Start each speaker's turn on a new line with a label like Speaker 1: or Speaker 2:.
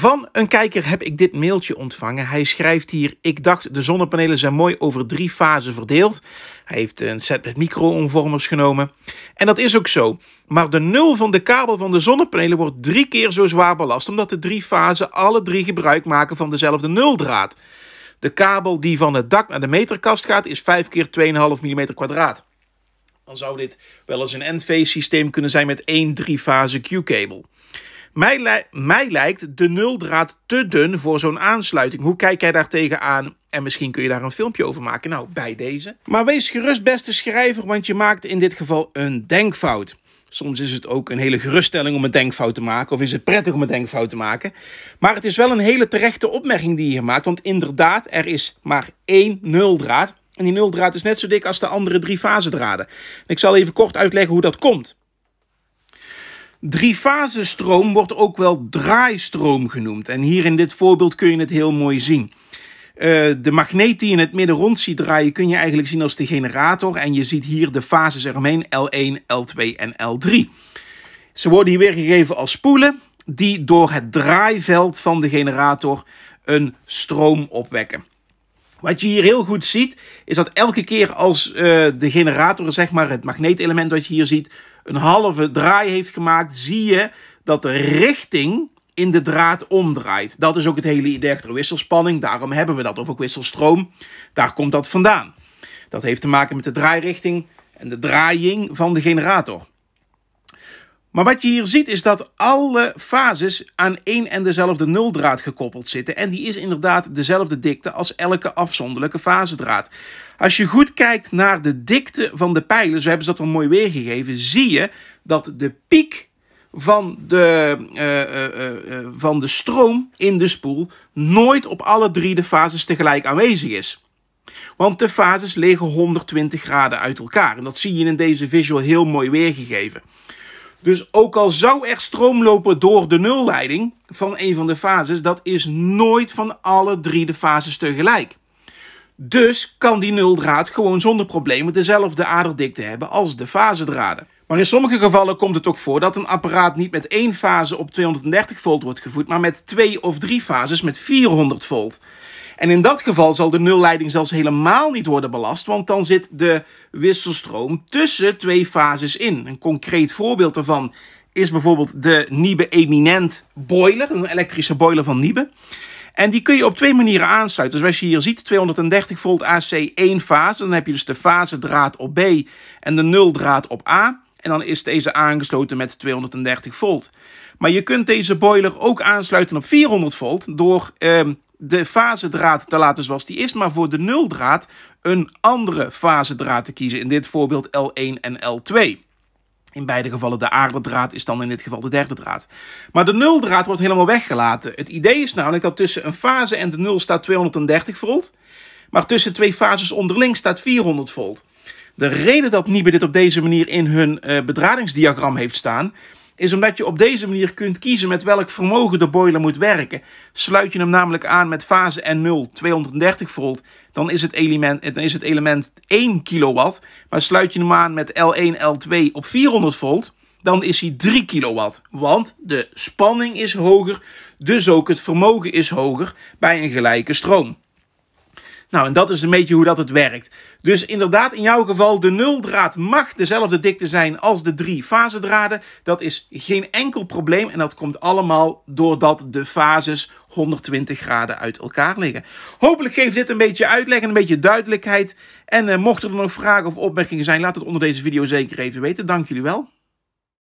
Speaker 1: Van een kijker heb ik dit mailtje ontvangen. Hij schrijft hier: Ik dacht de zonnepanelen zijn mooi over drie fasen verdeeld. Hij heeft een set met micro-omvormers genomen. En dat is ook zo. Maar de nul van de kabel van de zonnepanelen wordt drie keer zo zwaar belast, omdat de drie fasen alle drie gebruik maken van dezelfde nuldraad. De kabel die van het dak naar de meterkast gaat, is 5 keer 2,5 mm kwadraat. Dan zou dit wel eens een n systeem kunnen zijn met één drie-fase Q-kabel mij, mij lijkt de nuldraad te dun voor zo'n aansluiting. Hoe kijk jij daar tegenaan? En misschien kun je daar een filmpje over maken. Nou, bij deze. Maar wees gerust, beste schrijver, want je maakt in dit geval een denkfout. Soms is het ook een hele geruststelling om een denkfout te maken, of is het prettig om een denkfout te maken. Maar het is wel een hele terechte opmerking die je maakt, want inderdaad, er is maar één nuldraad. En die nuldraad is net zo dik als de andere drie fasedraden. ik zal even kort uitleggen hoe dat komt. Driefasestroom wordt ook wel draaistroom genoemd. En hier in dit voorbeeld kun je het heel mooi zien. Eh, de magneet die je in het midden rond ziet draaien kun je eigenlijk zien als de generator. En je ziet hier de fases eromheen, L1, L2 en L3. Ze worden hier weergegeven als spoelen die door het draaiveld van de generator een stroom opwekken. Wat je hier heel goed ziet, is dat elke keer als eh, de generator, zeg maar, het magneetelement wat je hier ziet, een halve draai heeft gemaakt, zie je dat de richting in de draad omdraait. Dat is ook het hele idee wisselspanning. Daarom hebben we dat. Of ook wisselstroom. Daar komt dat vandaan. Dat heeft te maken met de draairichting en de draaiing van de generator. Maar wat je hier ziet is dat alle fases aan één en dezelfde nuldraad gekoppeld zitten. En die is inderdaad dezelfde dikte als elke afzonderlijke fasedraad. Als je goed kijkt naar de dikte van de pijlen, zo hebben ze dat wel mooi weergegeven, zie je dat de piek van de, eh, eh, eh, van de stroom in de spoel nooit op alle drie de fases tegelijk aanwezig is. Want de fases liggen 120 graden uit elkaar. En dat zie je in deze visual heel mooi weergegeven. Dus ook al zou er stroom lopen door de nulleiding van een van de fases, dat is nooit van alle drie de fases tegelijk. Dus kan die nuldraad gewoon zonder problemen dezelfde aderdikte hebben als de fasedraden. Maar in sommige gevallen komt het ook voor dat een apparaat niet met één fase op 230 volt wordt gevoed, maar met twee of drie fases met 400 volt. En in dat geval zal de nulleiding zelfs helemaal niet worden belast, want dan zit de wisselstroom tussen twee fases in. Een concreet voorbeeld daarvan is bijvoorbeeld de Niebe Eminent boiler, een elektrische boiler van Niebe. En die kun je op twee manieren aansluiten. Dus Zoals je hier ziet, 230 volt AC één fase. Dan heb je dus de fasedraad op B en de nuldraad op A. En dan is deze aangesloten met 230 volt. Maar je kunt deze boiler ook aansluiten op 400 volt door eh, de fasedraad te laten zoals die is, maar voor de nuldraad een andere fasedraad te kiezen. In dit voorbeeld L1 en L2. In beide gevallen de aardedraad is dan in dit geval de derde draad. Maar de nuldraad wordt helemaal weggelaten. Het idee is namelijk dat tussen een fase en de nul staat 230 volt. Maar tussen twee fases onderling staat 400 volt. De reden dat Niebe dit op deze manier in hun eh, bedradingsdiagram heeft staan is omdat je op deze manier kunt kiezen met welk vermogen de boiler moet werken. Sluit je hem namelijk aan met fase N0, 230 volt, dan is het element, dan is het element 1 kW. Maar sluit je hem aan met L1, L2 op 400 volt, dan is hij 3 kW. Want de spanning is hoger, dus ook het vermogen is hoger bij een gelijke stroom. Nou, en dat is een beetje hoe dat het werkt. Dus inderdaad, in jouw geval, de nuldraad mag dezelfde dikte zijn als de drie fasedraden. Dat is geen enkel probleem en dat komt allemaal doordat de fases 120 graden uit elkaar liggen. Hopelijk geeft dit een beetje uitleg en een beetje duidelijkheid. En uh, eh, mochten er nog vragen of opmerkingen zijn, laat het onder deze video zeker even weten. Dank jullie wel.